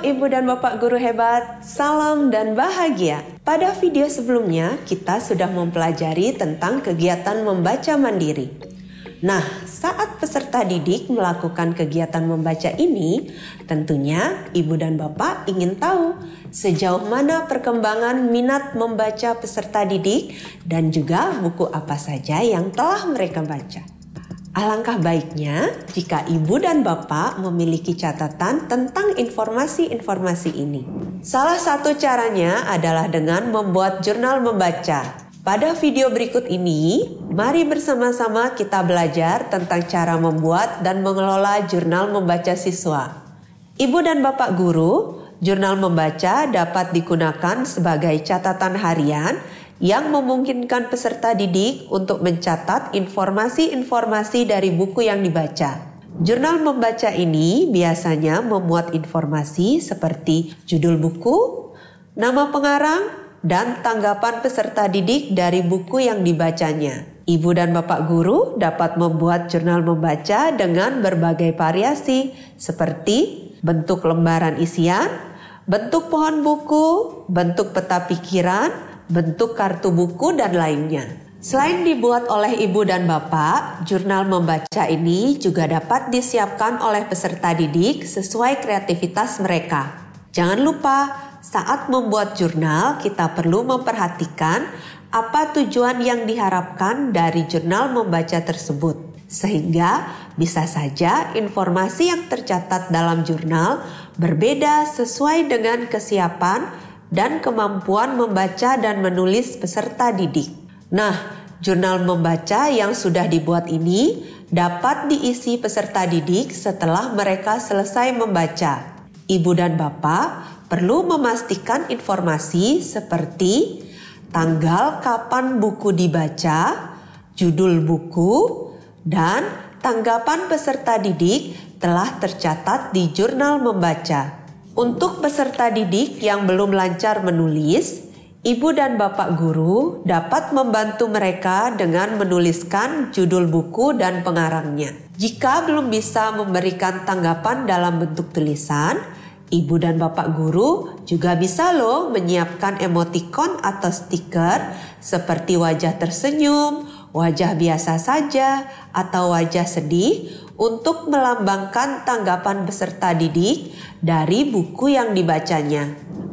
ibu dan bapak guru hebat, salam dan bahagia. Pada video sebelumnya, kita sudah mempelajari tentang kegiatan membaca mandiri. Nah, saat peserta didik melakukan kegiatan membaca ini, tentunya ibu dan bapak ingin tahu sejauh mana perkembangan minat membaca peserta didik dan juga buku apa saja yang telah mereka baca. Alangkah baiknya jika ibu dan bapak memiliki catatan tentang informasi-informasi ini. Salah satu caranya adalah dengan membuat jurnal membaca. Pada video berikut ini, mari bersama-sama kita belajar tentang cara membuat dan mengelola jurnal membaca siswa. Ibu dan bapak guru, jurnal membaca dapat digunakan sebagai catatan harian yang memungkinkan peserta didik untuk mencatat informasi-informasi dari buku yang dibaca. Jurnal membaca ini biasanya memuat informasi seperti judul buku, nama pengarang, dan tanggapan peserta didik dari buku yang dibacanya. Ibu dan bapak guru dapat membuat jurnal membaca dengan berbagai variasi, seperti bentuk lembaran isian, bentuk pohon buku, bentuk peta pikiran, bentuk kartu buku, dan lainnya. Selain dibuat oleh ibu dan bapak, jurnal membaca ini juga dapat disiapkan oleh peserta didik sesuai kreativitas mereka. Jangan lupa, saat membuat jurnal, kita perlu memperhatikan apa tujuan yang diharapkan dari jurnal membaca tersebut, sehingga bisa saja informasi yang tercatat dalam jurnal berbeda sesuai dengan kesiapan dan kemampuan membaca dan menulis peserta didik. Nah, jurnal membaca yang sudah dibuat ini dapat diisi peserta didik setelah mereka selesai membaca. Ibu dan bapak perlu memastikan informasi seperti tanggal kapan buku dibaca, judul buku, dan tanggapan peserta didik telah tercatat di jurnal membaca. Untuk peserta didik yang belum lancar menulis, ibu dan bapak guru dapat membantu mereka dengan menuliskan judul buku dan pengarangnya. Jika belum bisa memberikan tanggapan dalam bentuk tulisan, ibu dan bapak guru juga bisa loh menyiapkan emoticon atau stiker seperti wajah tersenyum, wajah biasa saja, atau wajah sedih untuk melambangkan tanggapan peserta didik dari buku yang dibacanya.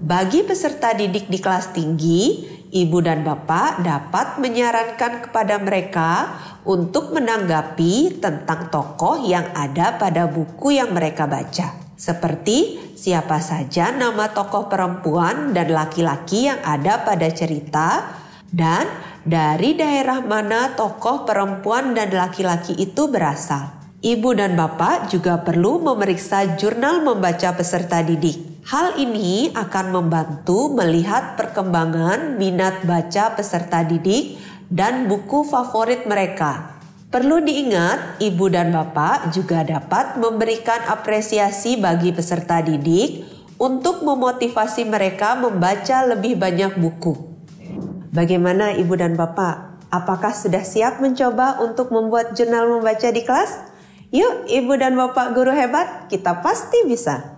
Bagi peserta didik di kelas tinggi, ibu dan bapak dapat menyarankan kepada mereka untuk menanggapi tentang tokoh yang ada pada buku yang mereka baca, seperti siapa saja nama tokoh perempuan dan laki-laki yang ada pada cerita dan dari daerah mana tokoh perempuan dan laki-laki itu berasal. Ibu dan bapak juga perlu memeriksa jurnal membaca peserta didik. Hal ini akan membantu melihat perkembangan minat baca peserta didik dan buku favorit mereka. Perlu diingat, ibu dan bapak juga dapat memberikan apresiasi bagi peserta didik untuk memotivasi mereka membaca lebih banyak buku. Bagaimana ibu dan bapak? Apakah sudah siap mencoba untuk membuat jurnal membaca di kelas? Yuk, ibu dan bapak guru hebat, kita pasti bisa.